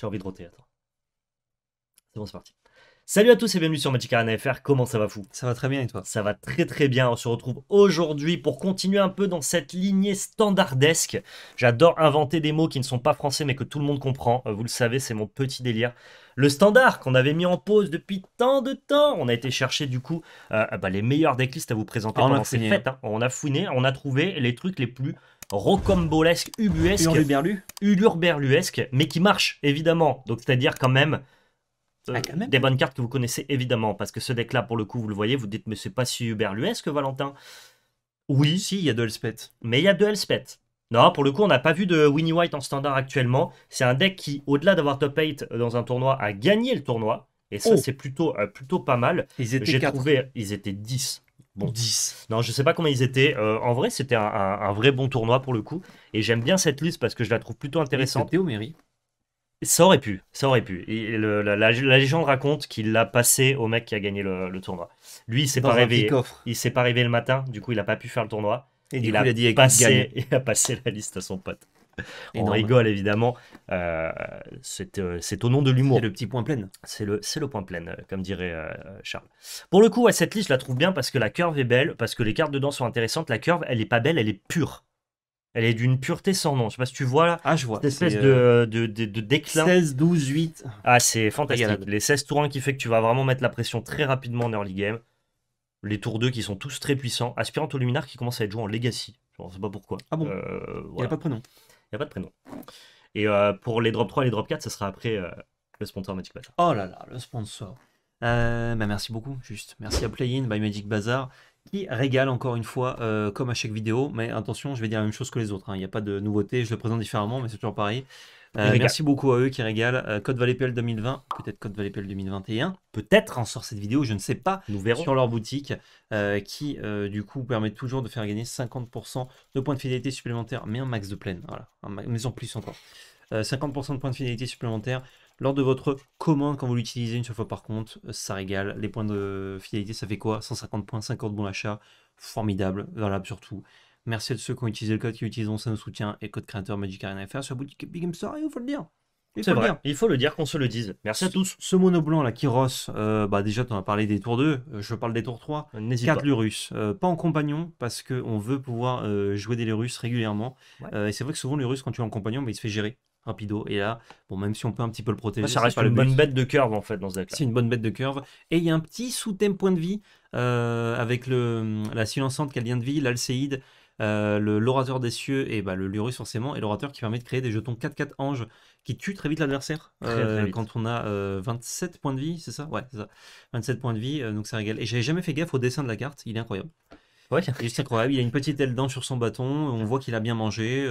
J'ai envie de C'est bon, c'est parti. Salut à tous et bienvenue sur Magic Arena FR, comment ça va fou Ça va très bien et toi Ça va très très bien, on se retrouve aujourd'hui pour continuer un peu dans cette lignée standardesque. J'adore inventer des mots qui ne sont pas français mais que tout le monde comprend, euh, vous le savez c'est mon petit délire. Le standard qu'on avait mis en pause depuis tant de temps, on a été chercher du coup euh, bah, les meilleurs decklists à vous présenter on pendant hein. Hein. On a fouiné, on a trouvé les trucs les plus rocambolesque, ubuesque, hurluberlu, mais qui marche évidemment. Donc c'est-à-dire euh, ah, quand même des bonnes cartes que vous connaissez évidemment, parce que ce deck-là, pour le coup, vous le voyez, vous dites, mais c'est pas si uberluesque, Valentin. Oui. Si, il y a deux Elspeth. Mais il y a deux Elspeth. Non, pour le coup, on n'a pas vu de Winnie White en standard actuellement. C'est un deck qui, au-delà d'avoir top 8 dans un tournoi, a gagné le tournoi. Et ça, oh. c'est plutôt, euh, plutôt pas mal. Ils étaient J'ai trouvé, ils étaient 10. Bon, 10. Non, je sais pas combien ils étaient. Euh, en vrai, c'était un, vrai bon tournoi pour le coup. Et j'aime bien cette liste parce que je la trouve plutôt intéressante. C'était au Ça aurait pu, ça aurait pu. la, légende raconte qu'il l'a passé au mec qui a gagné le, tournoi. Lui, il s'est pas réveillé. Il s'est pas réveillé le matin, du coup, il a pas pu faire le tournoi. Et il, a il a passé la liste à son pote. on rigole évidemment. Euh, euh, c'est au nom de l'humour. C'est le petit point plein. C'est le, le point plein, euh, comme dirait Charles. Pour le coup, cette liste, je la trouve bien parce que la curve est belle, parce que les cartes dedans sont intéressantes. La curve, elle est pas belle, elle est pure. Elle est d'une pureté sans nom. Je sais pas si tu vois là. Ah, je vois. Cette espèce de, de, de, déclin. 16, 12, 8. Ah, c'est fantastique. Les 16 tours 1 qui fait que tu vas vraiment mettre la pression très rapidement en early game. Les tours 2 qui sont tous très puissants. Aspirant au luminaire qui commence à être joué en legacy. Je ne sais pas pourquoi. Ah bon il n'y a pas de prénom. Il a pas de prénom. Et euh, pour les drop 3 et les drop 4, ce sera après euh, le sponsor Magic Bazar. Oh là là, le sponsor. Euh, bah merci beaucoup, juste. Merci à Playin by Magic Bazar qui régale encore une fois, comme à chaque vidéo. Mais attention, je vais dire la même chose que les autres. Hein. Il n'y a pas de nouveauté, je le présente différemment, mais c'est toujours pareil. Euh, merci beaucoup à eux qui régalent. Euh, Code 2020, peut-être Code 2021, peut-être en hein, sort cette vidéo, je ne sais pas, Nous sur leur boutique, euh, qui du coup permet toujours de faire gagner 50% de points de fidélité supplémentaires, mais un max de pleine, voilà, mais en plus encore. 50% de points de fidélité supplémentaires lors de votre commande quand vous l'utilisez une seule fois par compte, ça régale. Les points de fidélité, ça fait quoi 150 points, 50 bons achats, formidable, valable surtout. Merci à ceux qui ont utilisé le code, qui utiliseront ça, nous soutien et code créateur Magic Arena FR sur boutique Big Game Store. il faut le dire. Il faut, vrai. Le dire. il faut le dire qu'on se le dise. Merci à tous. Ce mono blanc là qui euh, bah déjà tu en as parlé des tours 2, euh, je parle des tours 3. Euh, n'hésite pas. Lurus, pas en compagnon parce qu'on veut pouvoir jouer des Lurus régulièrement. et c'est vrai que souvent le Lurus quand tu es en compagnon, bah, il se fait gérer rapido. Et là, bon, même si on peut un petit peu le protéger, ça reste pas une bonne bête de curve en fait dans ce deck. C'est une bonne bête de curve. Et il y a un petit sous-thème point de vie avec le, la silencente qu'elle vient de vie, l'alcéide euh, le l'orateur des cieux et bah, le lurus forcément, et l'orateur qui permet de créer des jetons 4-4 anges qui tuent très vite l'adversaire euh, quand on a 27 euh, points de vie, c'est ça Ouais, c'est ça. 27 points de vie, donc c'est régale Et j'avais jamais fait gaffe au dessin de la carte, il est incroyable. Ouais. C'est juste incroyable, il a une petite aile d'ange sur son bâton, on voit qu'il a bien mangé.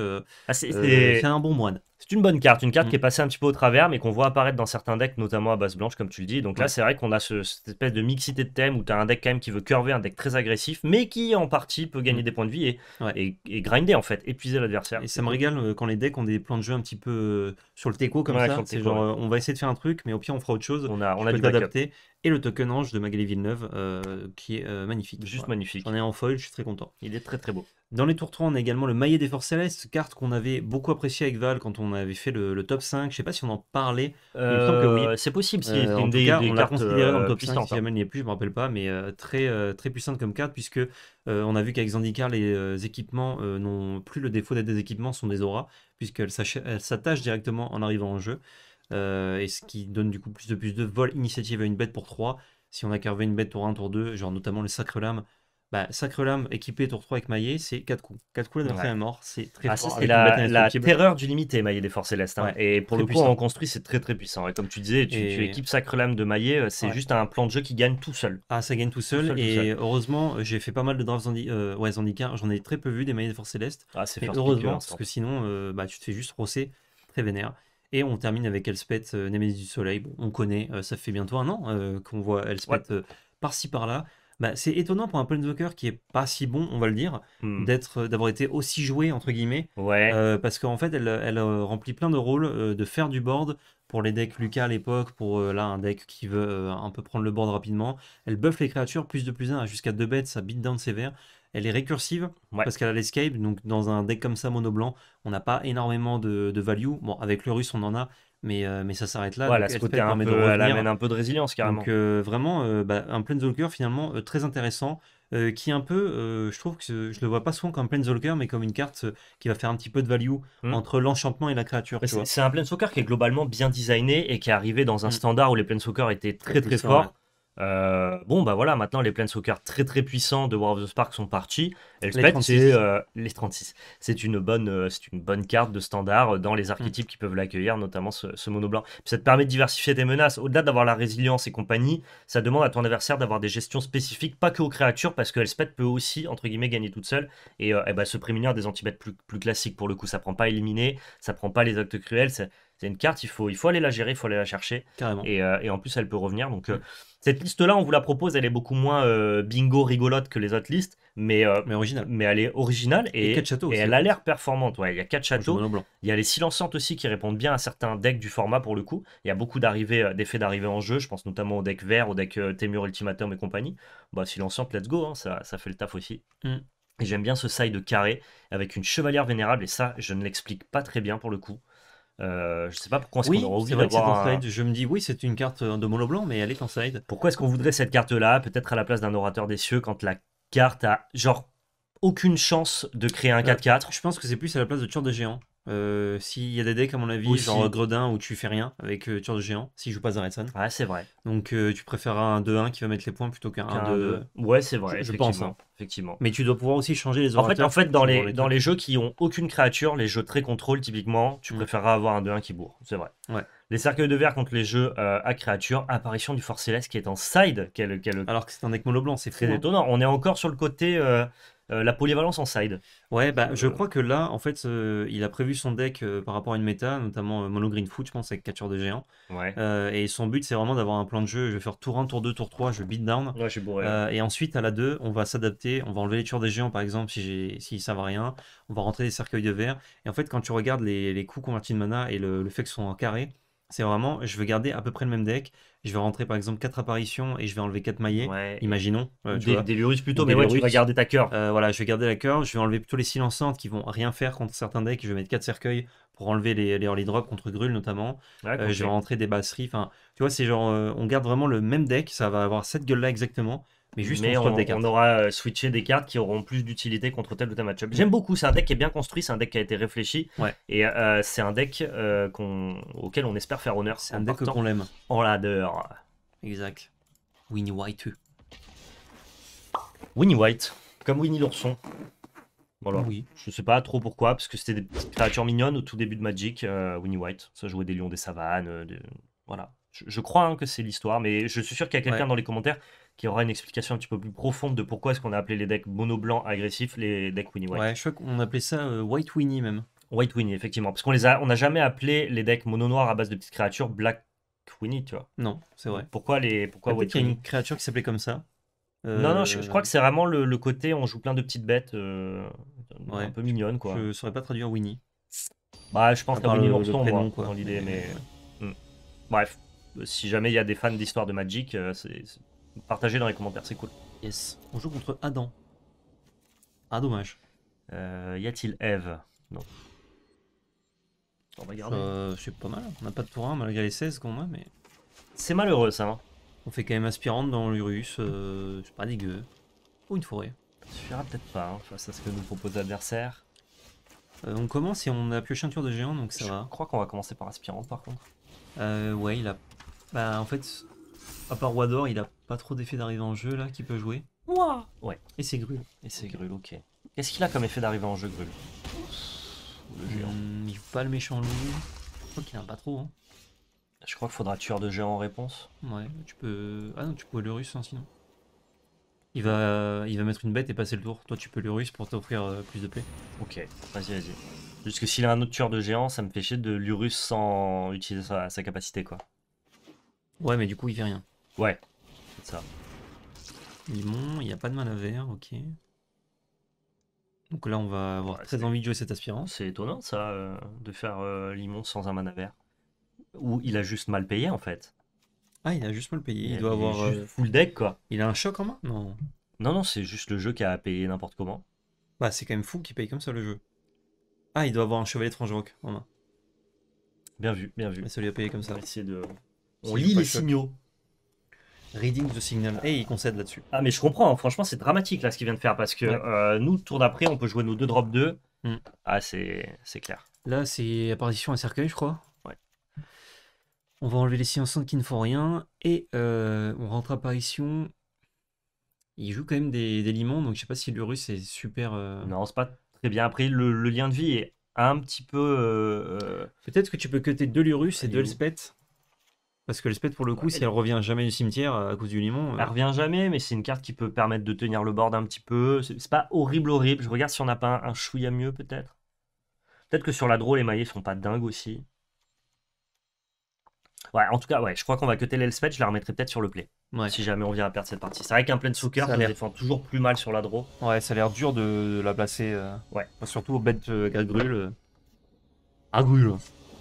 Ah, c'est un bon moine. C'est une bonne carte, une carte qui mm. est passée un petit peu au travers, mais qu'on voit apparaître dans certains decks, notamment à base blanche, comme tu le dis. Donc là, c'est vrai qu'on a cette espèce de mixité de thème où tu as un deck quand même qui veut curver, un deck très agressif, mais qui en partie peut gagner mm. des points de vie et, grinder en fait, épuiser l'adversaire. Et ça me régale euh, quand les decks ont des plans de jeu un petit peu euh, sur le techo comme ça. C'est genre, euh, on va essayer de faire un truc, mais au pire, on fera autre chose. On a, on Et le token ange de Magali Villeneuve, qui est magnifique. Juste magnifique. On est en foil, je suis très content. Il est très très beau. Dans les tours 3, on a également le Maillet des Forces Célestes, carte qu'on avait beaucoup appréciée avec Val quand on avait fait le, top 5. Je ne sais pas si on en parlait. Euh, c'est possible. Si euh, une des, euh, top 5, si hein. jamais il n'y a plus, je me rappelle pas, mais très, très puissante comme carte, puisque on a vu qu'avec Zandikar, les équipements n'ont plus le défaut d'être des équipements, sont des auras, puisqu'elles s'attachent directement en arrivant en jeu. et ce qui donne du coup plus de plus de vol initiative à une bête pour 3. Si on a carvé une bête pour 1, tour 2, genre notamment les sacres lames bah, Sacre Lame équipé tour 3 avec Maillet, c'est 4 coups. 4 coups, la ouais. est mort, c'est très ah, fort. C'est la, terreur du limité, Maillet des Forces Célestes. Hein. Et pour le coup, puissant. en construit, c'est très très puissant. Et comme tu disais, tu, équipes Sacre Lame de Maillet, euh, c'est juste un plan de jeu qui gagne tout seul. Ah, ça gagne tout seul. et heureusement, euh, j'ai fait pas mal de drafts zandi... euh, J'en ai très peu vu des Maillets des Forces Célestes. Ah, c'est Heureusement, hein, parce que sinon, euh, bah, tu te fais juste rosser très vénère. Et on termine avec Elspeth, euh, du Soleil. on connaît, ça fait bientôt un an qu'on voit Elspeth par-ci par-là. Bah, c'est étonnant pour un Planeswalker qui est pas si bon, on va le dire, hmm. d'être, euh, d'avoir été aussi joué entre guillemets. Euh, parce qu'en fait, elle, euh, remplit plein de rôles, de faire du board pour les decks Lucas à l'époque, pour là un deck qui veut un peu prendre le board rapidement. Elle buff les créatures plus de plus 1 jusqu'à deux bêtes, ça beat down sévère. Elle est récursive parce qu'elle a l'escape, donc dans un deck comme ça mono blanc, on n'a pas énormément de, de value. Bon, avec le russe on en a, euh, mais, ça s'arrête là. Voilà, côté un peu, de elle amène un peu de résilience carrément. Donc euh, vraiment, euh, bah, un Planeswalker finalement très intéressant, qui un peu, je trouve que je le vois pas souvent comme un Planeswalker, mais comme une carte qui va faire un petit peu de value hmm. entre l'enchantement et la créature. C'est un Planeswalker qui est globalement bien designé et qui est arrivé dans un hmm. standard où les Planeswalkers étaient très, très forts. Euh, bon, bah voilà, maintenant les Planeswalkers très très puissants de War of the Spark sont partis. Elspeth, c'est euh, les 36. C'est une, bonne, euh, une bonne carte de standard dans les archétypes mm. qui peuvent l'accueillir, notamment ce, mono blanc. Puis ça te permet de diversifier tes menaces. Au-delà d'avoir la résilience et compagnie, ça demande à ton adversaire d'avoir des gestions spécifiques, pas que aux créatures, parce que Elspeth peut aussi, entre guillemets, gagner toute seule et, eh bah, se prémunir des anti plus, classiques. Pour le coup, ça prend pas éliminer, ça prend pas les actes cruels. C'est une carte, il faut, il faut aller la gérer, il faut aller la chercher. Carrément. Et, euh, en plus, elle peut revenir. Donc, euh, cette liste-là, on vous la propose, elle est beaucoup moins euh, bingo rigolote que les autres listes, mais, mais, originale. mais elle est originale et, et, et elle a l'air performante. Ouais, il y a 4 châteaux. Il y a les silenciantes aussi qui répondent bien à certains decks du format pour le coup. Il y a beaucoup d'effets d'arrivée en jeu. Je pense notamment au deck vert, au deck Temur Ultimatum et compagnie. Bah, silenciante, let's go, hein. ça, ça, fait le taf aussi. Mm. Et j'aime bien ce side carré avec une chevalière vénérable, et ça, je ne l'explique pas très bien pour le coup. Euh, je sais pas pourquoi on aurait Je me dis, oui, c'est une carte euh, de mono blanc, mais elle est en side. Pourquoi est-ce qu'on voudrait cette carte-là, peut-être à la place d'un orateur des cieux, quand la carte a genre aucune chance de créer un 4-4 bah, Je pense que c'est plus à la place de Tour de géants. Euh, s'il y a des decks, à mon avis, Aussi. genre Gredin où tu fais rien avec euh, de Géant, s'il joue pas Zaretsan. Ouais, c'est vrai. Donc euh, tu préféreras un 2-1 qui va mettre les points plutôt qu'un 1-2. Ouais, c'est vrai, je, pense. Hein. Effectivement. Mais tu dois pouvoir aussi changer les orateurs. En fait, dans, les, dans les jeux qui ont aucune créature, les jeux très contrôle typiquement, tu mm. préféreras avoir un 2-1 qui bourre. C'est vrai. Ouais. Les cercueils de verre contre les jeux euh, à créature, apparition du Fort Céleste qui est en side. Quel, Alors que c'est un deck blanc, c'est très hein. étonnant. On est encore sur le côté. Euh, la polyvalence en side. Ouais, bah, je euh, crois que là, en fait, euh, il a prévu son deck par rapport à une méta, notamment Mono Green Foot, je pense, avec Tueurs de Géant. Ouais. et son but, c'est vraiment d'avoir un plan de jeu. Je vais faire tour 1, tour 2, tour 3, je beat down. Ouais, je suis bourré. et ensuite, à la 2, on va s'adapter. On va enlever les tueurs des géants, par exemple, si, si ça va rien. On va rentrer des cercueils de verre. Et en fait, quand tu regardes les, les coups convertis de mana et le, fait que sont en carré, c'est vraiment, je veux garder à peu près le même deck je vais rentrer par exemple 4 apparitions et je vais enlever 4 maillets, imaginons. Euh, des, lurus plutôt, mais, tu vas garder ta cœur. Euh, voilà, je vais garder la cœur, je vais enlever plutôt les silençantes qui vont rien faire contre certains decks, je vais mettre 4 cercueils pour enlever les, les early drops contre Grul notamment. Euh, je vais rentrer des basseries, enfin, tu vois, c'est genre, on garde vraiment le même deck, ça va avoir cette gueule là exactement, mais juste on, aura euh, switché des cartes qui auront plus d'utilité contre tel ou tel matchup. Mm. J'aime beaucoup, c'est un deck qui est bien construit, c'est un deck qui a été réfléchi. Et euh, c'est un deck euh, auquel on espère faire honneur. C'est un deck qu'on l'aime. On ladder Exact. Winnie White. Winnie White, comme Winnie l'ourson. Voilà. Oui. Je sais pas trop pourquoi, parce que c'était des petites créatures mignonnes au tout début de Magic, euh, Winnie White. Ça jouait des lions, des savanes, voilà. Je, crois hein, que c'est l'histoire, mais je suis sûr qu'il y a quelqu'un dans les commentaires qui aura une explication un petit peu plus profonde de pourquoi est-ce qu'on a appelé les decks mono blanc agressifs les decks Winnie White. Ouais, je crois qu'on appelait ça euh, White Winnie même. White Winnie, effectivement. Parce qu'on les a, on n'a jamais appelé les decks mono noir à base de petites créatures Black Winnie, tu vois. Non, c'est vrai. Pourquoi les, pourquoi ah, White qu'il y a une créature qui s'appelait comme ça. Non, non, je, euh, crois que c'est vraiment le, côté on joue plein de petites bêtes euh, un peu mignonnes, quoi. Je saurais pas traduire Winnie. Bah, je pense qu'à Winnie Morton, quoi. dans l'idée, mais. Hmm. Bref, si jamais il y a des fans d'histoire de Magic, c'est Partagez dans les commentaires, c'est cool. Yes. On joue contre Adam. Ah, dommage. Euh, y a-t-il Eve Non. On va garder. Euh, c'est pas mal. On a pas de tour 1 malgré les 16 qu'on a, mais. C'est malheureux ça. Hein. On fait quand même aspirante dans l'Urus. Euh, c'est pas dégueu. Ou une forêt. Ça suffira peut-être pas hein, face à ce que nous propose l'adversaire. on commence et on a plus ceinture de géant donc ça va. Je crois qu'on va commencer par aspirante par contre. ouais, il a. Bah en fait, à part Wador, il a pas trop d'effet d'arrivée en jeu là qui peut jouer. ouais. Et c'est Grul. Et c'est Grul, ok. Qu'est-ce qu'il a comme effet d'arrivée en jeu, Grul Le géant. Hmm, il joue pas le méchant loup. Je crois qu'il a pas trop. Hein. Je crois qu'il faudra tueur de géant en réponse. Ouais, tu peux. Ah non, tu peux le russe hein, sinon. Il va, il va mettre une bête et passer le tour. Toi, tu peux le russe pour t'offrir euh, plus de paix Ok, vas-y, vas-y. Juste que s'il a un autre tueur de géant, ça me fait chier de l'Urus sans utiliser sa, sa, capacité, quoi. Ouais, mais du coup, il fait rien. Ouais, ça. Limon, il n'y a pas de mana vert, ok. Donc là, on va avoir cette très envie de jouer cette aspirance. C'est étonnant, ça, euh, de faire euh, Limon sans un mana vert. Ou il a juste mal payé, en fait. Ah, il a juste mal payé. Il, doit avoir. Euh, full deck, quoi. Il a un choc en main Non. Non, non, c'est juste le jeu qui a payé n'importe comment. Bah, c'est quand même fou qu'il paye comme ça le jeu. Ah, il doit avoir un chevalier étrange rock en main. Bien vu, bien vu. Bah, ça lui a payé comme ça. On, On lit les signaux. Reading the signal. Et il concède là-dessus. Ah, mais je comprends. Franchement, c'est dramatique là ce qu'il vient de faire parce que euh, nous, tour d'après, on peut jouer nos deux drop 2. Hmm. Ah, c'est clair. Là, c'est apparition à cercueil, je crois. Ouais. On va enlever les sciences qui ne font rien. Et euh, on rentre apparition. Il joue quand même des, des limons, donc je sais pas si le russe est super. Euh, non, c'est pas très bien. Après, le, lien de vie est un petit peu. Peut-être que tu peux cutter deux Lurus et deux Elspeth. Parce que l'espèce, pour le coup, si elle revient jamais du cimetière euh, à cause du limon. Elle euh, revient jamais, mais c'est une carte qui peut permettre de tenir le board un petit peu. C'est pas horrible, horrible. Je regarde si on n'a pas un, chouïa mieux, peut-être. Peut-être que sur la draw, les maillets sont pas dingues aussi. Ouais, en tout cas, ouais, je crois qu'on va cutter l'Elspeth. Je la remettrai peut-être sur le play. Ouais. Si jamais on vient à perdre cette partie. C'est vrai qu'un plein de ça, ça défend toujours plus mal sur la draw. Ouais, ça a l'air dur de, la placer. Euh, ouais. Surtout aux bêtes euh, Gagrul.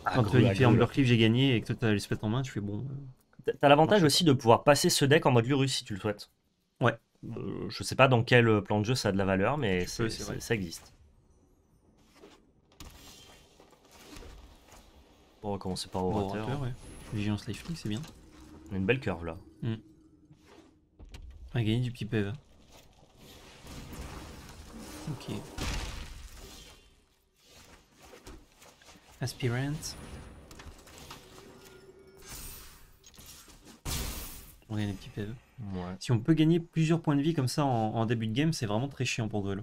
Ah, Quand tu il fait Amber Cliff, j'ai gagné et que toi as l'espèce en main, tu fais bon. Euh. T'as l'avantage aussi de pouvoir passer ce deck en mode Lurus si tu le souhaites. Ouais. Euh, je sais pas dans quel euh, plan de jeu ça a de la valeur, mais ça existe. On va recommencer par Orateur. Vigilance Life c'est bien. On a une belle curve là. Mm. On a gagné du petit PV. E ok. Aspirant. On a des petits PV. Si on peut gagner plusieurs points de vie comme ça en, début de game, c'est vraiment très chiant pour Grelo.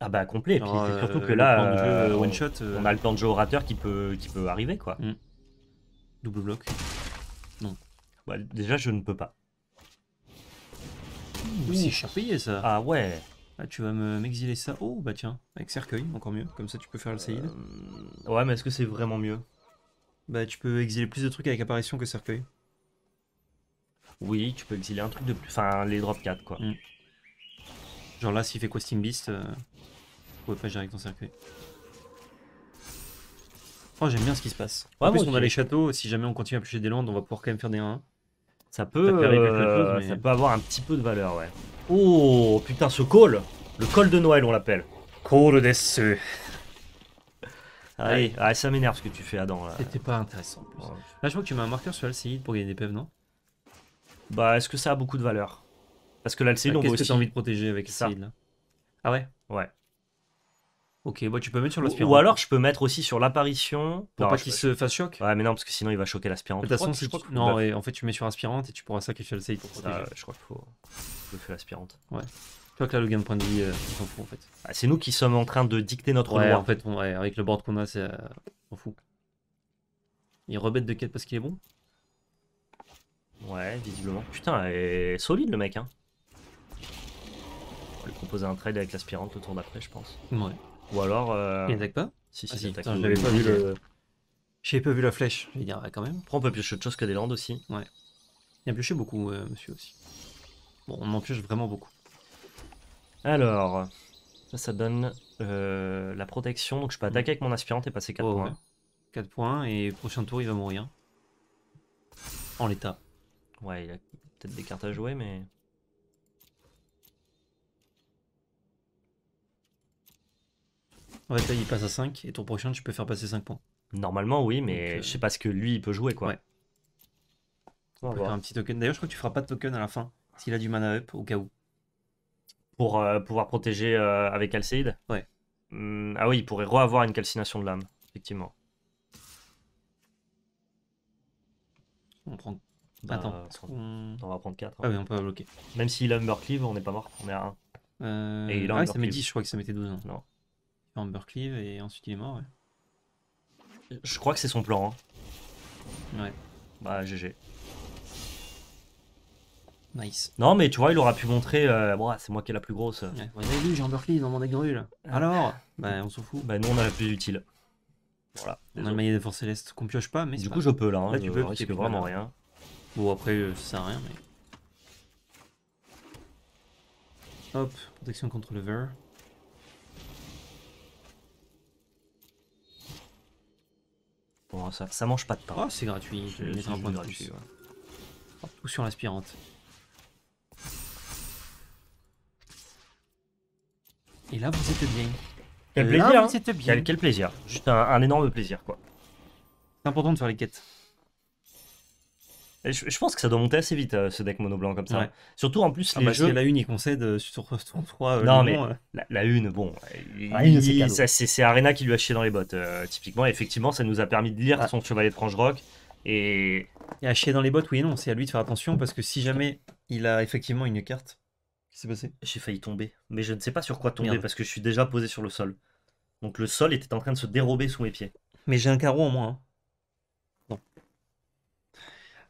Ah bah complet, euh, surtout que là, euh, euh, one shot, on, a le plan de jeu orateur qui peut, qui peut arriver quoi. Mm. Double bloc. Non. Bah, déjà je ne peux pas. c'est cher payé ça. Ah ouais. Ah, tu vas m'exiler ça. Oh, bah tiens, avec cercueil, encore mieux. Comme ça, tu peux faire le Saïd. Euh, ouais, mais est-ce que c'est vraiment mieux Bah, tu peux exiler plus de trucs avec apparition que cercueil. Oui, tu peux exiler un truc de plus. Enfin, les drop 4, quoi. Hmm. Genre là, s'il fait questing Beast, euh, pas gérer avec ton cercueil. Oh, j'aime bien ce qui se passe. Ouais, en plus, on a les châteaux. Si jamais on continue à pêcher des landes, on va pouvoir quand même faire des 1 Ça peut, euh, ça peut avoir un petit peu de valeur, ouais. Oh, putain, ce col Le col de Noël, on l'appelle. Col de ce. Allez, ah, ça m'énerve ce que tu fais, Adam. Là. C'était pas intéressant. En plus. Là, je vois que tu mets un marqueur sur l'alcéide pour gagner des PEV, non Bah, est-ce que ça a beaucoup de valeur Parce que l'alcéide, bah, on peut aussi... Qu'est-ce que t'as envie de protéger avec l'alcéide, là Ah ouais Ouais. Ok, bah tu peux mettre sur l'aspirant. Ou, alors je peux mettre aussi sur l'apparition. Pour pas qu'il se fasse choc Ouais, mais non, parce que sinon il va choquer l'aspirante. De toute façon, c'est. Non, en fait tu mets sur aspirante et tu pourras sacrifier le save je crois qu'il faut. le faire l'aspirante. Ouais. Je crois que là, le gain de de vie, euh, s'en fout en fait. Ah, c'est nous qui sommes en train de dicter notre ouais, loi. en fait, ouais, avec le board qu'on a, c'est. Euh, on fout. Il rebête de quête parce qu'il est bon Ouais, visiblement. Putain, est solide le mec, hein. On lui proposer un trade avec l'aspirante le tour d'après, je pense. Ouais. Ou alors. Il euh, attaque pas Si, si, ah, si j'avais pas vu le. J'avais pas vu la flèche. Je vais dire, quand même. on peut piocher autre chose que des landes aussi. Ouais. Il a pioché beaucoup, euh, monsieur aussi. Bon, on en pioche vraiment beaucoup. Alors. Ça, donne euh, la protection. Donc je peux attaquer mm. avec mon aspirante et passer 4 points. 4 points et prochain tour, il va mourir. En l'état. Ouais, il a peut-être des cartes à jouer, mais. Ouais, là, il passe à 5 et ton prochain, tu peux faire passer 5 points. Normalement, oui, mais euh, je sais pas ce que lui, il peut jouer, quoi. Ouais. On, peut faire un petit token. D'ailleurs, je crois que tu feras pas de token à la fin s'il a du mana up au cas où. Pour euh, pouvoir protéger euh, avec Alcide Ouais. Hmm, ah oui, il pourrait re-avoir une calcination de l'âme, effectivement. On prend. Bah, Attends. on... va prendre 4. Hein. Ah oui, on peut bloquer. Même s'il a Burkleave, on n'est pas mort, on est à 1. Et il a ah ouais, ça met 10, je crois que ça mettait 12. ans. Hein. Non en et ensuite il est mort. Je crois que c'est son plan. Hein. Ouais. Bah GG. Nice. Non mais tu vois il aura pu montrer euh, ah, c'est moi qui ai la plus grosse. Ouais. Vous avez vu j'ai un Burcleave dans mon deck de là. Ah. Alors Bah on s'en fout. Bah nous on a la plus utile. Voilà. On a le maillet de force céleste qu'on pioche pas mais. Du coup je peux là. Hein, là tu peux. que vraiment rien. Bon après euh, ça sert à rien mais. Hop, protection contre le verre. Hein, ça, mange pas de pain. Oh, c'est gratuit, je vais mettre un point de gratuit. Ou sur l'aspirante. Et là, vous êtes bien. Quel plaisir, hein. Quel, plaisir. Juste un, un énorme plaisir, quoi. C'est important de faire les quêtes. Je, pense que ça doit monter assez vite euh, ce deck mono blanc comme ça. Surtout en plus ah, les jeux. la une il concède euh, sur 3 euh, Non mais la, une bon. c'est Arena qui lui a chié dans les bottes typiquement. effectivement ça nous a permis de lire son chevalier de frange rock et. a à chier dans les bottes oui et non c'est à lui de faire attention parce que si jamais il a effectivement une carte. Qu'est-ce qui s'est passé J'ai failli tomber mais je ne sais pas sur quoi tomber parce que je suis déjà posé sur le sol. Donc le sol était en train de se dérober sous mes pieds. Mais j'ai un carreau en moins. Hein.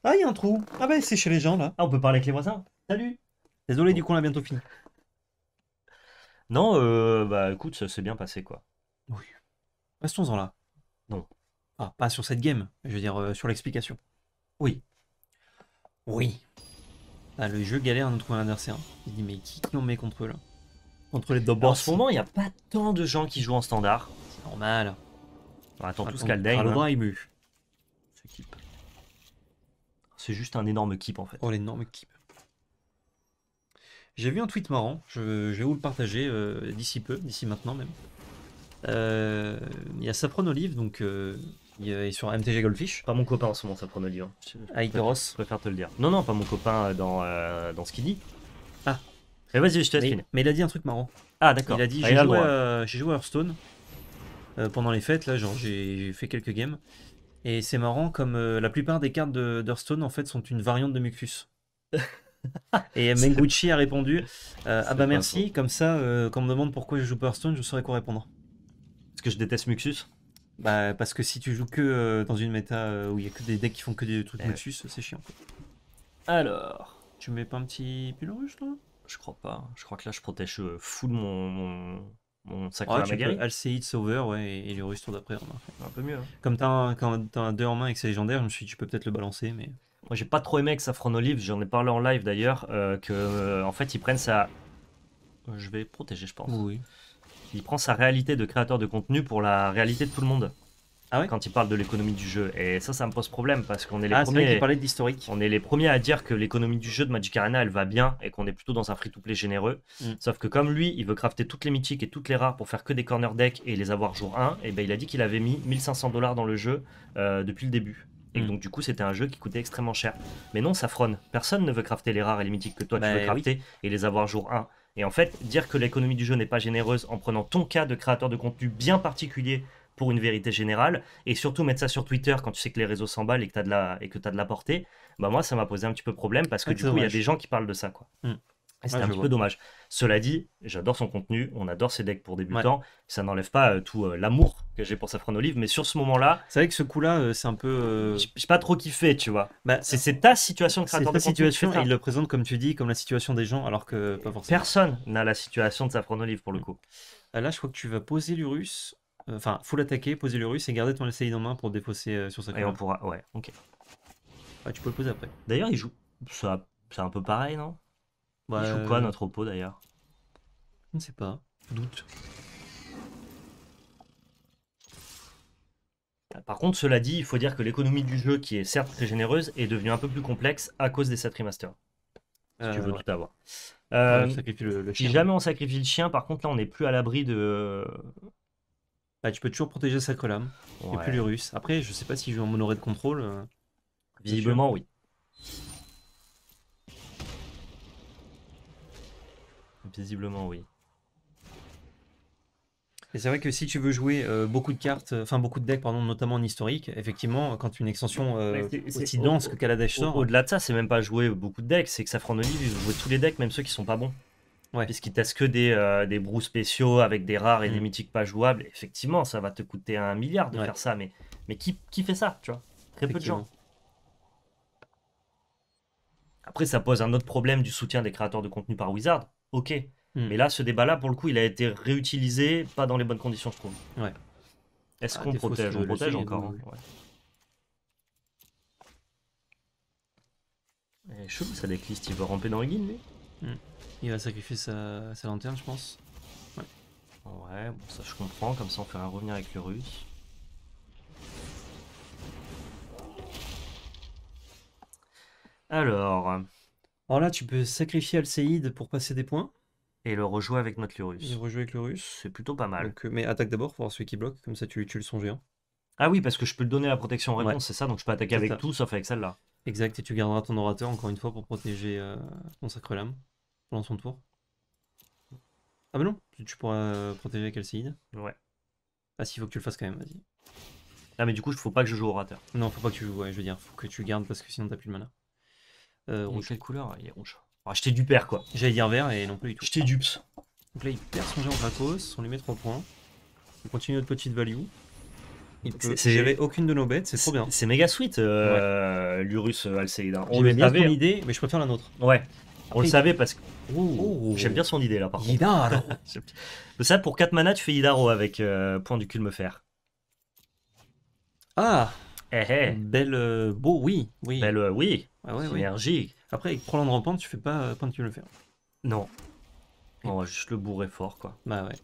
Ah, il y a un trou. Ah, bah, c'est chez les gens, là. Ah, on peut parler avec les voisins. Salut. Désolé, du coup, on a bientôt fini. Non, euh, bah, écoute, ça s'est bien passé, quoi. Oui. Restons-en là. Non. Ah, pas sur cette game. Je veux dire, euh, sur l'explication. Oui. Oui. Ah, le jeu galère à nous trouver un adversaire. Il dit, mais qui, qui met contre eux, là Contre les bords. En ce moment, il n'y a pas tant de gens qui jouent en standard. C'est normal. On attend tous ému. C'est juste un énorme kip en fait. Oh, l'énorme keep. J'ai vu un tweet marrant, je, vais vous le partager euh, d'ici peu, d'ici maintenant même. Euh, il y a Sapron Olive, donc euh, il est sur MTG Goldfish. Pas mon copain en ce moment, Sapron Olive. Hein. Ah, je préfère te le dire. Non, non, pas mon copain dans, dans dit. Ah. Mais eh, vas-y, je te laisse mais, il a dit un truc marrant. Ah, d'accord. Il a dit ah, J'ai joué, hein. joué, à Hearthstone pendant les fêtes, là, genre j'ai fait quelques games. Et c'est marrant comme euh, la plupart des cartes de d'Hearthstone en fait sont une variante de Muxus. et Menguchi a répondu euh, Ah bah merci, comme ça, euh, quand on me demande pourquoi je joue pas Hearthstone, je saurais quoi répondre. Parce que je déteste Muxus Bah parce que si tu joues que dans une méta où il y a que des decks qui font que des trucs eh. Muxus, c'est chiant. Alors. Tu mets pas un petit pull Rouge, là Je crois pas. Hein. Je crois que là je protège full mon, mon, Bon, sacré ouais, Alcéide sauveur, ouais, et, et les Russes d'après. un peu mieux. Hein. Comme t'as un, deux 2 en main avec sa légendaire, je me suis dit, tu peux peut-être le balancer, mais. Moi, j'ai pas trop aimé avec Saffron Olive, j'en ai parlé en live d'ailleurs, euh, que euh, en fait, ils prennent sa. Je vais protéger, je pense. Oui. Il prend sa réalité de créateur de contenu pour la réalité de tout le monde. Ah quand il parle de l'économie du jeu. Et ça, ça me pose problème parce qu'on est les ah, premiers. On est les premiers à dire que l'économie du jeu de Magic Arena, elle va bien et qu'on est plutôt dans un free-to-play généreux. Mm. Sauf que comme lui, il veut crafter toutes les mythiques et toutes les rares pour faire que des corner decks et les avoir jour 1, et eh ben il a dit qu'il avait mis 1500 dollars dans le jeu euh, depuis le début. Et mm. donc du coup c'était un jeu qui coûtait extrêmement cher. Mais non, ça frône. Personne ne veut crafter les rares et les mythiques que toi tu bah veux crafter et les avoir jour 1. Et en fait, dire que l'économie du jeu n'est pas généreuse en prenant ton cas de créateur de contenu bien particulier pour une vérité générale, et surtout mettre ça sur Twitter quand tu sais que les réseaux s'emballent et que tu as, de la, et que as de la portée, bah moi ça m'a posé un petit peu problème parce que du coup il y a des gens qui parlent de ça. quoi. Mm. un petit peu dommage. Cela dit, j'adore son contenu, on adore ses decks pour débutants. Ça n'enlève pas euh, tout euh, l'amour que j'ai pour Saffron Olive, mais sur ce moment-là. C'est vrai que ce coup-là, euh, c'est un peu. J'ai pas trop kiffé, tu vois. Bah, c'est ta situation qui C'est ta situation, il le présente, comme tu dis, comme la situation des gens, alors que Personne n'a la situation de Saffron Olive pour le mm. coup. Là, je crois que tu vas poser l'Urus. Enfin, faut l'attaquer, poser le russe et garder ton LCI en main pour défausser euh, sur sa Et on pourra, ouais. Ok. Ah, tu peux le poser après. D'ailleurs, il joue. Ça, c'est un peu pareil, non Il joue quoi notre repos d'ailleurs Je ne sais pas. Doute. Ah, par contre, cela dit, il faut dire que l'économie du jeu, qui est certes très généreuse, est devenue un peu plus complexe à cause des 7 remasters. Si tu euh, veux tout avoir. Euh, si jamais on sacrifie le chien, par contre, là, on n'est plus à l'abri de, bah, tu peux toujours protéger sa lame et plus le Russe. Après, je sais pas si je vais en monorer de contrôle. Euh, Visiblement, oui. Visiblement, oui. Et c'est vrai que si tu veux jouer euh, beaucoup de cartes, euh, enfin beaucoup de decks, pardon, notamment en historique, effectivement, quand une extension est, aussi dense que Kaladesh sort. Au-delà de ça, c'est même pas jouer beaucoup de decks, c'est que ça prend de livre, jouer tous les decks, même ceux qui sont pas bons. Ouais. Puisqu'il teste que des, euh, brous spéciaux avec des rares et des mm. mythiques pas jouables. Effectivement, ça va te coûter un milliard de faire ça, mais, mais qui, fait ça, tu vois Très peu de gens. Après, ça pose un autre problème du soutien des créateurs de contenu par Wizard. Ok. Mm. Mais là, ce débat-là, pour le coup, il a été réutilisé, pas dans les bonnes conditions, je trouve. Est-ce ah, qu'on protège On protège encore. Hein. Hein. Eh, ça décliste, il veut ramper dans le guide, mais... Mm. Il va sacrifier sa, lanterne, je pense. Ouais. bon, ça je comprends. Comme ça, on fera revenir avec le russe. Alors. Alors là, tu peux sacrifier Alcéide pour passer des points. Et le rejouer avec notre Lurus. Le rejouer avec le russe. C'est plutôt pas mal. Euh, mais attaque d'abord pour voir celui qui bloque, comme ça tu lui tues le son géant. Ah oui, parce que je peux le donner la protection en réponse, c'est ça, donc je peux attaquer avec tout sauf avec celle-là. Exact, et tu garderas ton orateur encore une fois pour protéger euh, ton sacre lame pendant son tour. Ah bah non, tu pourras euh, protéger Calcide. Ouais. Ah s'il faut que tu le fasses quand même, vas-y. Ah mais du coup, il faut pas que je joue orateur. Non, faut pas que tu joues, ouais, je veux dire, faut que tu gardes parce que sinon t'as plus de mana. Euh, rouge. Quelle couleur hein, Il est rouge. Ah, j'étais du père quoi. J'allais dire vert et non plus du tout. J'étais dups. Donc là, il perd son géant Dracos, on lui met 3 points. On continue notre petite value. Il peut gérer aucune de nos bêtes, c'est trop bien. C'est méga sweet, euh, l'Urus euh, Alceida. On le savait. Hein. idée, mais je préfère la nôtre. Ouais. On le savait parce que. J'aime bien son idée là par Yidaro. contre. Ça, pour 4 mana tu fais Hidaro avec euh, Point du cul me Fer. Ah eh, eh. Belle. Euh, beau, oui. oui. Belle, oui. Ah Après, avec de Rampante, tu fais pas Point du cul me faire Non. On va juste le bourrer fort quoi. Bah ouais.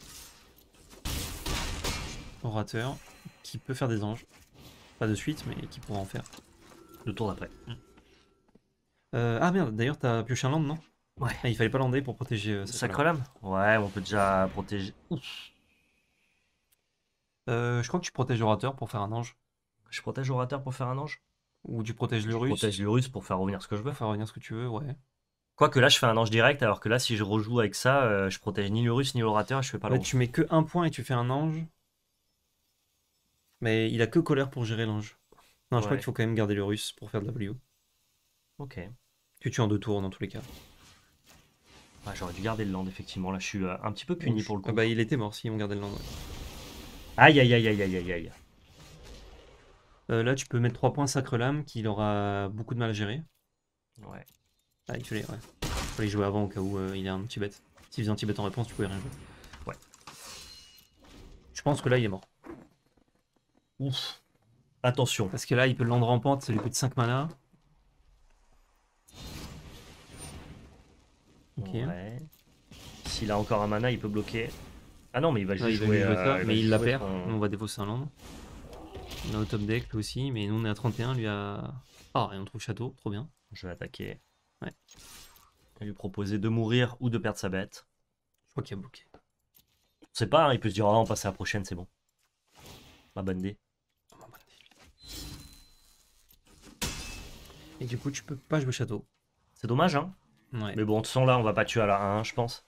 Orateur qui peut faire des anges. Pas de suite, mais qui pourra en faire. Le tour d'après. Mm. Euh, ah merde, d'ailleurs t'as pioché un land, non Ouais. Ah, il fallait pas lander pour protéger euh, Sacre lame Ouais, on peut déjà protéger. Ouf. Euh, je crois que tu protèges l'orateur pour faire un ange. Je protège orateur pour faire un ange Ou tu protèges le je protège le russe pour faire revenir ce que je veux. faire revenir ce que tu veux, ouais. Quoique là, je fais un ange direct, alors que là, si je rejoue avec ça, je protège ni le russe ni l'orateur, je fais pas l'ange. tu mets que un point et tu fais un ange. Mais il a que colère pour gérer l'ange. Non, je crois qu'il faut quand même garder le russe pour faire de la W. Ok. Tu tues en deux tours dans tous les cas. J'aurais dû garder le land, effectivement. Là, je suis euh, un petit peu puni pour le coup. Ah bah, il était mort si on gardé le land. Ouais. Aïe, aïe, aïe, aïe, aïe, aïe. Euh, là, tu peux mettre 3 points Sacre Lame, qu'il aura beaucoup de mal à gérer. Ouais. Ah, tu les, ouais. Faut les jouer avant au cas où euh, il a un petit bête. S'il faisait un petit bête en réponse, tu pouvais rien jouer. Ouais. Je pense que là, il est mort. Ouf. Attention. Parce que là, il peut le en pente, ça lui coûte 5 mana. Ok. Ouais. S'il a encore un mana, il peut bloquer. Ah non, mais il va le jouer. Euh, mais il la perd. On va défausser un land. On a au top deck, lui aussi. Mais nous, on est à 31. Lui à. Ah, et on trouve château. Trop bien. Je vais attaquer. Ouais. vais lui proposer de mourir ou de perdre sa bête. Je crois qu'il a bloqué. On sait pas, hein, il peut se dire, ah, on passe à la prochaine, c'est bon. Ma bonne idée Et du coup, tu peux pas jouer château. C'est dommage, hein ouais. Mais bon, de toute façon, là, on va pas tuer à la 1, je pense.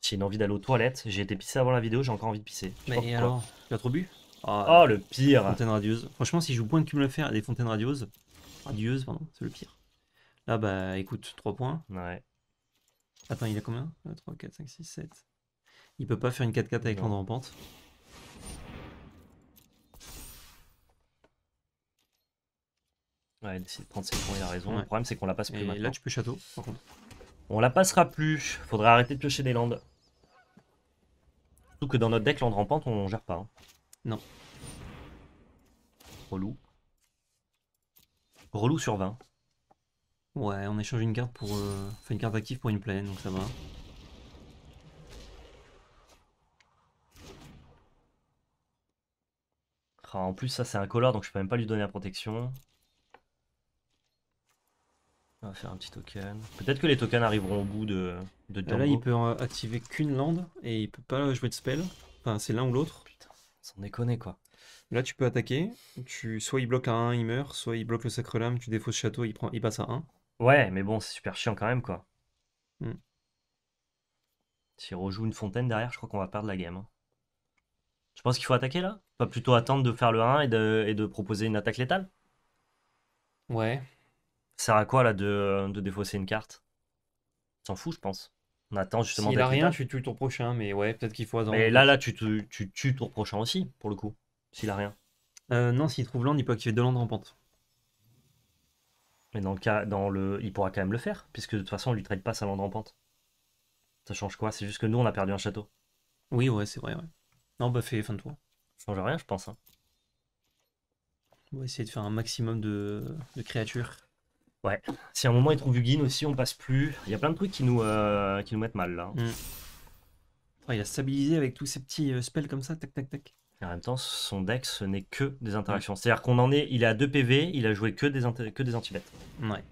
J'ai une envie d'aller aux toilettes. J'ai été pissé avant la vidéo, j'ai encore envie de pisser. Mais alors Tu as trop bu ah. oh, le pire Fontaine radieuse. Franchement, si je joue point de le à des fontaines radieuses, radieuses, pardon, c'est le pire. Là, bah écoute, 3 points. Ouais. Attends, il a combien 3, 4, 5, 6, 7. Il peut pas faire une 4-4 avec l'endroit en pente. Ouais, de prendre ses points, il a raison. Le problème, c'est qu'on la passe plus Et là, tu peux château, par contre. On la passera plus. faudrait arrêter de piocher des landes. Surtout que dans notre deck, land rampante, on gère pas. Hein. Non. Relou. Relou sur 20. Ouais, on échange une carte pour. Enfin, euh, une carte active pour une plaine, donc ça va. Ah, en plus, ça c'est un color, donc je peux même pas lui donner la protection va faire un petit token. Peut-être que les tokens arriveront au bout de, de Là, il peut euh, activer qu'une lande et il peut pas jouer de spell. Enfin, c'est l'un ou l'autre. Putain, sans déconner quoi. Là, tu peux attaquer. Tu... Soit il bloque à 1, il meurt. Soit il bloque le sacre lame, tu défausses château, il, prend... il passe à 1. Ouais, mais bon, c'est super chiant quand même quoi. Hmm. S'il rejoue une fontaine derrière, je crois qu'on va perdre la game. Je hein. pense qu'il faut attaquer là Pas plutôt attendre de faire le 1 et et de proposer une attaque létale Ouais sert à quoi là de, euh, défausser une carte S'en fout, je pense. On attend justement. S'il a rien, tu tues ton prochain, mais ouais, peut-être qu'il faut Mais là, là, tu, tues ton prochain aussi, pour le coup, s'il a rien. Euh, non, s'il trouve land, il peut activer deux landes rampantes. Mais dans le cas, dans le, il pourra quand même le faire, puisque de toute façon, on lui trade pas sa lande rampante. Ça change quoi C'est juste que nous, on a perdu un château. Oui, ouais, c'est vrai, ouais. Non, bah fais fin de tour. Ça change rien, je pense. Hein. On va essayer de faire un maximum de, de créatures. Ouais, si à un moment il trouve Ugin aussi, on passe plus. Il y a plein de trucs qui nous, euh, qui nous mettent mal là. Mm. Ah, il a stabilisé avec tous ces petits euh, spells comme ça, tac tac tac. Et en même temps, son deck ce n'est que des interactions. Mm. C'est-à-dire qu'on en est, il est à 2 PV, il a joué que des, que des anti-bêtes. Ouais.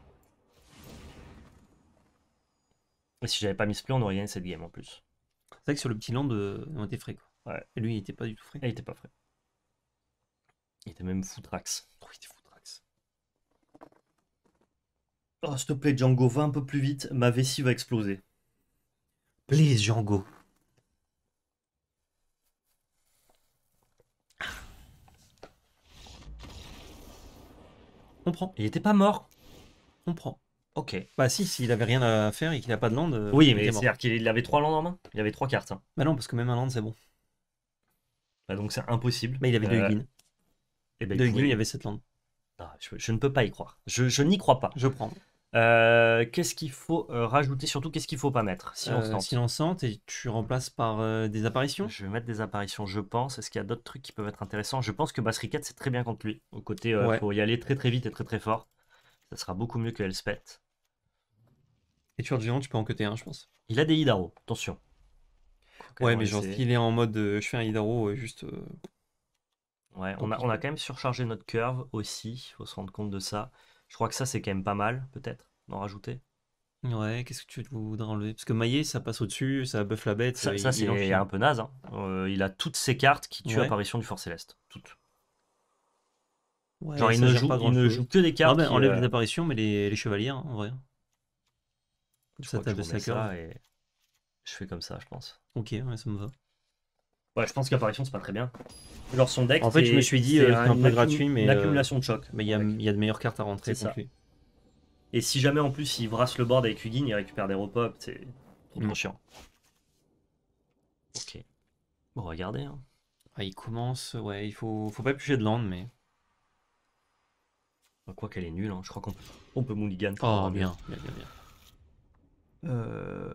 Et si j'avais pas mis ce on aurait gagné cette game en plus. C'est vrai que sur le petit land, euh, on était frais quoi. Ouais. Et lui, il était pas du tout frais. il était pas frais. Il était même foutrax. Oh, il Oh, s'il te plaît, Django, va un peu plus vite, ma vessie va exploser. Please, Django. On prend. Il était pas mort. On prend. Ok. Bah si, s'il avait rien à faire et qu'il n'a pas de land. Euh, oui, mais c'est-à-dire qu'il avait trois landes en main. Il avait trois cartes. hein. Bah non, parce que même un land, c'est bon. Bah, donc c'est impossible. Mais il avait deux euh, guines. et eh ben, Deux guines, il y avait sept landes je, ne peux pas y croire. Je, n'y crois pas. Je prends. Euh, qu'est-ce qu'il faut euh, rajouter Surtout, qu'est-ce qu'il faut pas mettre Silençante. Euh, et tu remplaces par des apparitions Je vais mettre des apparitions, je pense. Est-ce qu'il y a d'autres trucs qui peuvent être intéressants Je pense que Bass c'est très bien contre lui. Au côté, il faut y aller très très vite et très très fort. Ça sera beaucoup mieux que Elspeth. Et tu géant, tu peux en côté un, je pense. Il a des Hidaro, attention. ouais, mais genre, s'il est en mode je fais un Hidaro, juste. Ouais, on a, quand même surchargé notre curve aussi, il faut se rendre compte de ça. Je crois que ça, c'est quand même pas mal, peut-être, d'en rajouter. Ouais, qu'est-ce que tu voudrais enlever Parce que Maillet, ça passe au-dessus, ça buff la bête. Ça, euh, c'est un peu naze. Hein. Euh, il a toutes ses cartes qui tuent l'apparition apparition du Fort Céleste. Toutes. Genre, il, ne joue, que des cartes. enlève les euh, apparitions, mais les, chevaliers, hein, en vrai. Je ça Et... Je fais comme ça, je pense. Ok, ouais, ça me va. Ouais, je pense qu'apparition, c'est pas très bien. Genre son deck. En fait, je me suis dit, c'est euh, un, peu gratuit, mais. l'accumulation euh, de choc. Mais il y, a, de meilleures cartes à rentrer Et si jamais en plus il brasse le board avec Hugin, il récupère des repop, c'est trop, mmh. chiant. Ok. Bon, regardez. Hein. Ah, il commence, ouais, il faut, faut pas éplucher de land, mais. Quoi qu'elle est nulle, hein. je crois qu'on peut, on peut mulligan. Oh, bien, bien, bien, bien. Euh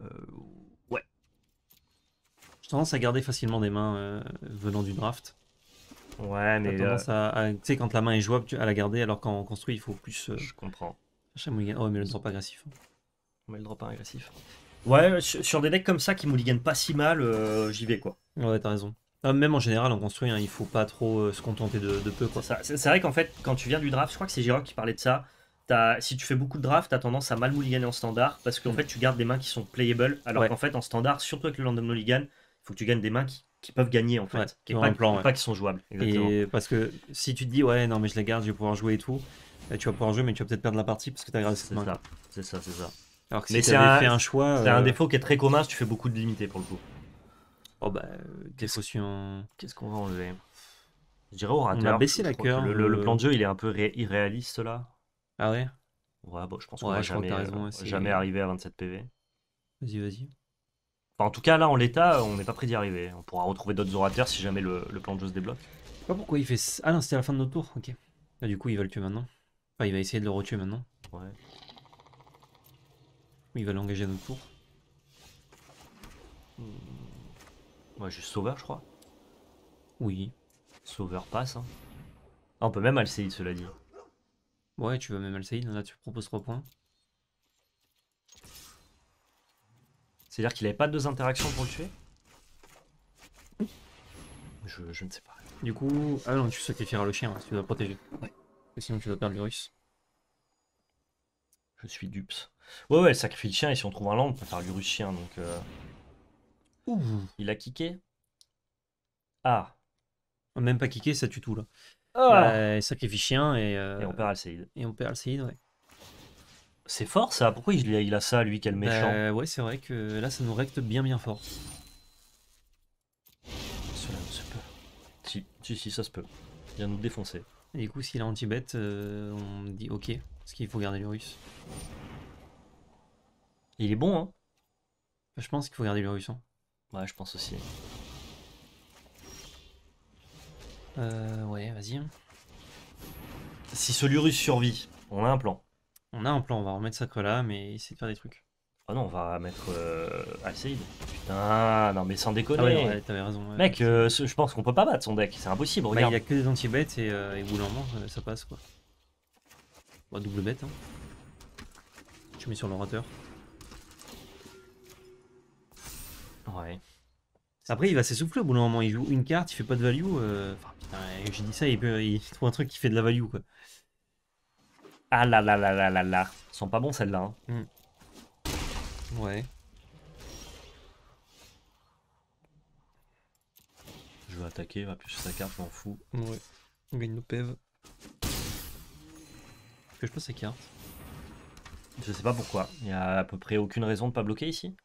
tendance à garder facilement des mains euh, venant du draft. Ouais, mais. Euh, tu sais, quand la main est jouable, tu, à la garder, alors qu'en construit, il faut plus. Euh, je comprends. Oh, mais le drop agressif. Mais hein. le drop agressif. Ouais, sur des decks comme ça qui mouliganent pas si mal, j'y vais quoi. Ouais, t'as raison. Ah, même en général, en construit, hein, il faut pas trop se contenter de, peu quoi. C'est vrai qu'en fait, quand tu viens du draft, je crois que c'est Giroc qui parlait de ça. As, si tu fais beaucoup de draft, t'as tendance à mal mouliganer en standard parce qu'en mm. fait tu gardes des mains qui sont playable alors qu'en fait en standard, surtout avec le of Mulligan, que tu gagnes des mains qui, peuvent gagner en fait, qui pas, plan, pas qui sont jouables. Et parce que si tu te dis ouais non mais je la garde, je vais pouvoir jouer et tout, bah, tu vas pouvoir jouer mais tu vas peut-être perdre la partie parce que tu as cette main. C'est ça, c'est ça. mais si fait un choix, c'est un euh, défaut qui est très commun si tu fais beaucoup de limités pour le coup. Oh bah qu'est-ce qu'on va enlever Je dirais On a baissé la cœur. Le, euh. plan de jeu il est un peu irréaliste là. Ah ouais. Ouais bon je pense qu'on va jamais, euh, jamais arriver à 27 PV. Vas-y vas-y en tout cas, là, en l'état, euh, on n'est pas prêt d'y arriver. On pourra retrouver d'autres orateurs si jamais le, plan de jeu se débloque. Je sais pas pourquoi il fait Ah non, c'était à la fin de notre tour, ok. Ah, du coup, il va le tuer maintenant. il va essayer de le retuer maintenant. Ouais. Il va l'engager à notre tour. Hmm. Ouais, juste sauveur, je crois. Oui. Sauveur passe. Hein. Ah, on peut même Alcéide, cela dit. Ouais, tu veux même Alcéide, là tu proposes 3 points. C'est-à-dire qu'il avait pas deux interactions pour le tuer je, ne sais pas. Du coup, ah non, tu sacrifieras le chien, hein, tu dois protéger. Ouais. Sinon, tu dois perdre le russe. Je suis dupes. Ouais, ouais, sacrifie le chien et si on trouve un land, on peut faire l'urus chien donc. Euh. Ouh. Il a kické Ah. Même pas kické, ça tue tout là. Oh. sacrifie chien et. Euh, et on perd Alcéide. Et on perd Alcéide, ouais. C'est fort ça, pourquoi il, a ça lui, quel bah, méchant Ouais, c'est vrai que là ça nous recte bien bien fort. Cela se peut. Si, si, si, ça se peut. Il vient nous défoncer. Et du coup, s'il est anti-bête, euh, on dit ok, parce qu'il faut garder le russe. Il est bon, hein Je pense qu'il faut garder le Hein. Ouais, je pense aussi. Euh, ouais, vas-y. Hein. Si ce Lurus survit, on a un plan. On a un plan, on va remettre là, mais essayer de faire des trucs. Ah non, on va mettre euh, Putain, non mais sans déconner. Ah ouais, t'avais raison. Mec, euh, je pense qu'on peut pas battre son deck, c'est impossible, bah, regarde. il n'y a que des anti-bêtes et, euh, euh ça passe quoi. double bête. Hein. Je mets sur l'orateur. Ouais. Après, il va s'essouffler au bout d'un moment. Il joue une carte, il fait pas de value. Euh, enfin, putain, j'ai dit ça, il, peut, il trouve un truc qui fait de la value quoi. Ah là là là là là là. sont pas bons celles-là. Hein. Hmm. Ouais. Je vais attaquer, va piocher sa carte, je m'en fous. Ouais. On gagne nos pèves. Que je peux sa carte. Je sais pas pourquoi. Il y a à peu près aucune raison de pas bloquer ici.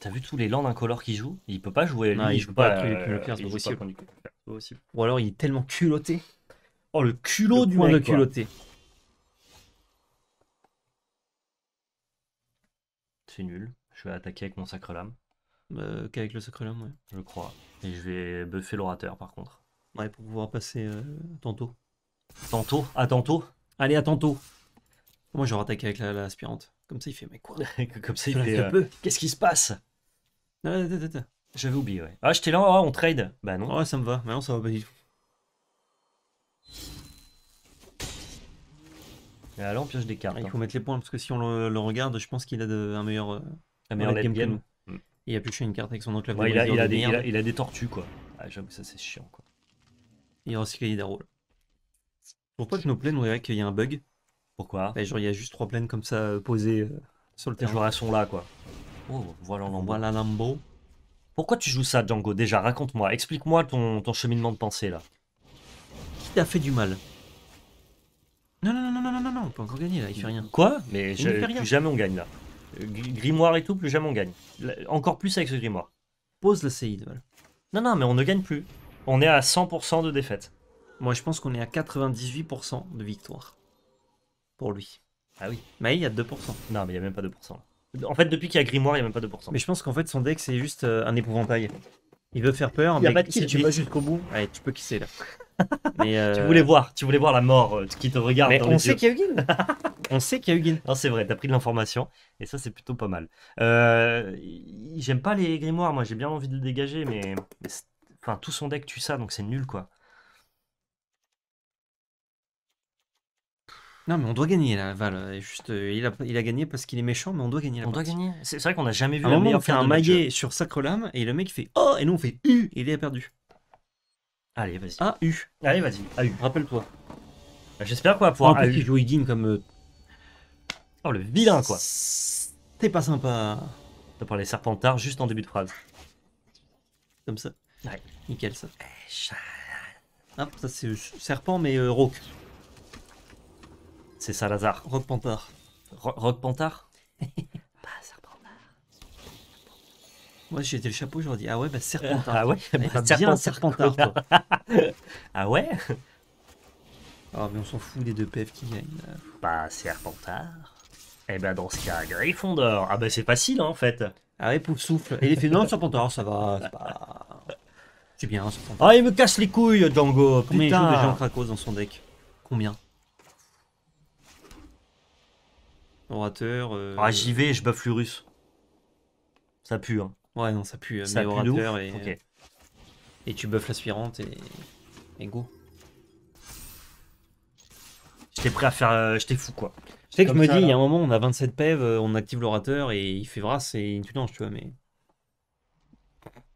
T'as vu tous les lands incolores qui joue Il peut pas jouer. Lui, il, joue pas. Euh, il peut Ou alors il est tellement culotté. Oh, le culot du mec. de culotté. C'est nul. Je vais attaquer avec mon sacre lame. Euh, Qu'avec le sacre lame, ouais. Je crois. Et je vais buffer l'orateur par contre. Ouais, pour pouvoir passer euh, tantôt. Tantôt À tantôt Allez, à tantôt. Moi, je vais attaquer avec l'aspirante. Comme ça, il fait, mais quoi Comme ça, il fait. Euh, peu. Qu'est-ce qui se passe ah, J'avais oublié, ouais. Ah, j'étais là, oh, on trade. Bah non. Ouais, ça me va. Maintenant, ça va pas du tout. Et alors, on pioche des cartes. Il hein. faut mettre les points parce que si on le, regarde, je pense qu'il a un meilleur, un euh, meilleur game, il a plus une carte avec son autre il, a, des, tortues, quoi. Ah, j'avoue, ça c'est chiant, quoi. Il a des rôles. Pourquoi que nos plaines, on dirait qu'il y a un bug Pourquoi bah, Genre, il y a juste trois plaines comme ça euh, posées euh, sur le terrain. Les joueurs sont là, quoi. Oh, voilà Lambo. Voilà Lambo. Pourquoi tu joues ça, Django Déjà, raconte-moi. Explique-moi ton cheminement de pensée, là qui fait du mal Non, non, non, non, non, non, non, on peut encore gagner là, il fait rien. Quoi Mais je, plus jamais on gagne là. Grimoire et tout, plus jamais on gagne. Encore plus avec ce grimoire. Pose la de mal. Non, non, mais on ne gagne plus. On est à 100% de défaite. Moi, je pense qu'on est à 98% de victoire. Pour lui. Ah oui. Mais il y a 2%. Non, mais il n'y a même pas 2%. En fait, depuis qu'il y a Grimoire, il n'y a même pas 2%. Mais je pense qu'en fait, son deck, c'est juste euh, un épouvantail. Il veut faire peur, mais si tu vas jusqu'au bout, allez, tu peux kisser là. Tu euh, voulais voir, tu voulais voir la mort euh, qui te regarde. on, sait qu'il y a Hugin. on sait qu'il y a c'est vrai, t'as pris de l'information et ça c'est plutôt pas mal. Euh, j'aime pas les grimoires, moi j'ai bien envie de le dégager, mais, enfin tout son deck tue ça, donc c'est nul quoi. Non, mais on doit gagner là, Val. Juste, il, a, il a gagné parce qu'il est méchant, mais on doit gagner. on doit gagner. C'est vrai qu'on a jamais vu. un on fait un maillet sur Sacre Lame et le mec fait Oh Et nous, on fait U Et il est perdu. Allez, vas-y. Ah A-U. Allez, vas-y. A-U. rappelle-toi. Bah, j'espère qu'on va pouvoir. aller joue comme. Euh, oh, le vilain, quoi. T'es pas sympa. T'as parlé Serpentard juste en début de phrase. Comme ça. Ouais. Nickel, ça. Eh, Hop, ça c'est euh, serpent, mais euh, rock. C'est Lazare. Rock pantard. Rock Pantard Moi, j'ai été le chapeau, j'aurais dit Ah ouais, bah, Serpentard. Ah ouais, bah, bien Serpentard, toi. ah ouais Ah, mais on s'en fout des deux PF qui gagnent. Bah, Serpentard. Eh ben, dans ce cas, Gryffondor. Ah bah, c'est facile, hein, en fait. Ah ouais, pouf souffle. Et il fait Non, Serpentard, ça va, c'est bien, Serpentard. Ah, il me casse les couilles, Django. Combien Putain. il joue de Jean dans son deck Combien Orateur. Euh, ah, j'y vais, je baffe Russe. Ça pue, hein. Ouais, non, ça pue. orateur euh, et, euh, et tu buffes l'aspirante et... et go. J'étais prêt à faire. Euh, j'étais fou, quoi. Je sais que je me dis, il y a un moment, on a 27 PEV, on active l'orateur et il fait vras, et une tu vois, mais.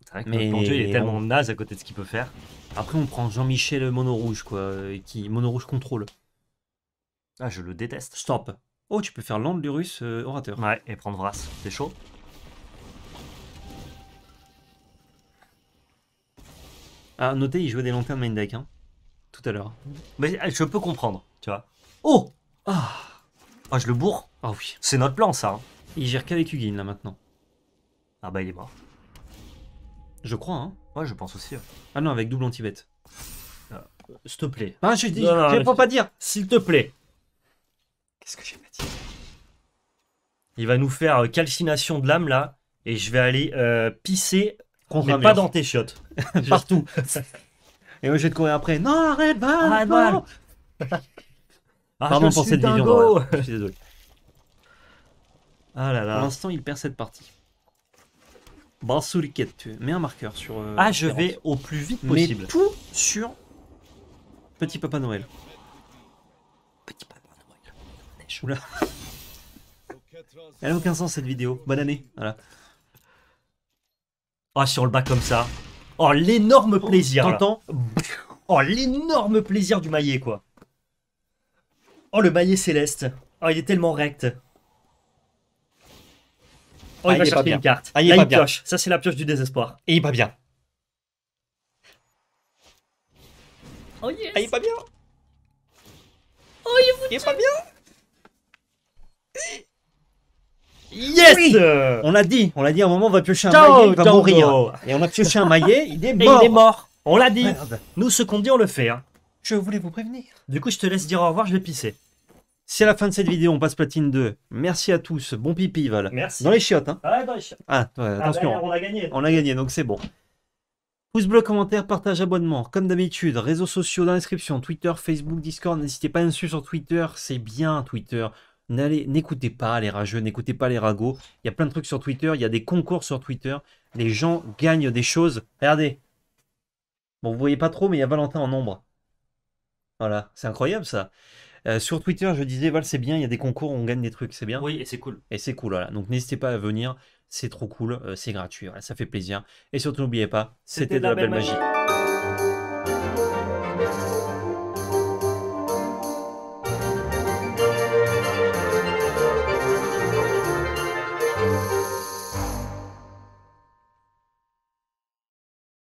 C'est vrai que mais... Dieu, il est tellement naze à côté de ce qu'il peut faire. Après, on prend Jean-Michel Mono Rouge, quoi, qui Mono Rouge contrôle. Ah, je le déteste. Stop. Oh, tu peux faire Land orateur. Ouais, et prendre Vras. C'est chaud Ah, notez, il jouait des lanternes main deck, hein, tout à l'heure. Mais eh, je peux comprendre, tu vois. Oh Ah Ah, je le bourre Ah oui. C'est notre plan, ça. Hein. Il gère qu'avec Huguin là, maintenant. Ah bah, il est mort. Je crois, hein. Ouais, je pense aussi. Ah non, avec double anti-bête. Ah. S'il te plaît. Ah, je dis, je ne peux pas dire. S'il te plaît. Qu'est-ce que j'ai pas dit Il va nous faire euh, calcination de l'âme, là. Et je vais aller euh, pisser mais pas dans tes chiottes. Partout. Et moi, je vais te courir après. Non, arrête, va Arrête, balle ah, ah, Pardon pour cette vision. Je suis désolé. Ah là Pour l'instant, il perd cette partie. Brassouliquette, tu mets un marqueur sur. Euh, ah, je vais au plus vite possible. possible. tout sur Petit Papa Noël. Petit Papa Noël. Oula. Elle a aucun sens cette vidéo. Bonne année. Voilà oh, ah, sur le bas comme ça. Oh, l'énorme oh, plaisir. T'entends Oh, l'énorme plaisir du maillet, quoi. Oh, le maillet céleste. Oh, il est tellement rect. Oh, il, ah, va chercher une carte. Ah, il Là, pioche. Bien. Ça, c'est la pioche du désespoir. Et il va bien. Oh, yes. Ah, il va bien. Oh, il est foutu. Il va bien. On l'a dit, on l'a dit à un moment, on va piocher un maillet, il va mourir. Et on a pioché un maillet, il est mort. On l'a dit. Nous, ce qu'on dit, on le fait. Hein. Je voulais vous prévenir. Du coup, je te laisse dire au revoir, je vais pisser. Si à la fin de cette vidéo, on passe platine 2. Merci à tous, bon pipi, Val. Merci. Dans les chiottes, hein. Ah, ah, ah ben, attention, on a gagné. on a gagné, donc c'est bon. Pouce bleu, commentaire, partage, abonnement. Comme d'habitude, réseaux sociaux dans l'inscription, Twitter, Facebook, Discord. N'hésitez pas à nous suivre sur Twitter, c'est bien Twitter. N'allez, n'écoutez pas les rageux, n'écoutez pas les ragots. Il y a plein de trucs sur Twitter, il y a des concours sur Twitter. Les gens gagnent des choses. Regardez. Bon, vous voyez pas trop, mais il y a Valentin en ombre. Voilà, c'est incroyable ça. Euh, sur Twitter, je disais, Val, c'est bien, il y a des concours, on gagne des trucs, c'est bien. Oui, et c'est cool. Et c'est cool, voilà. Donc n'hésitez pas à venir, c'est trop cool, euh, c'est gratuit, ça fait plaisir. Et surtout, n'oubliez pas, c'était de la, belle magie.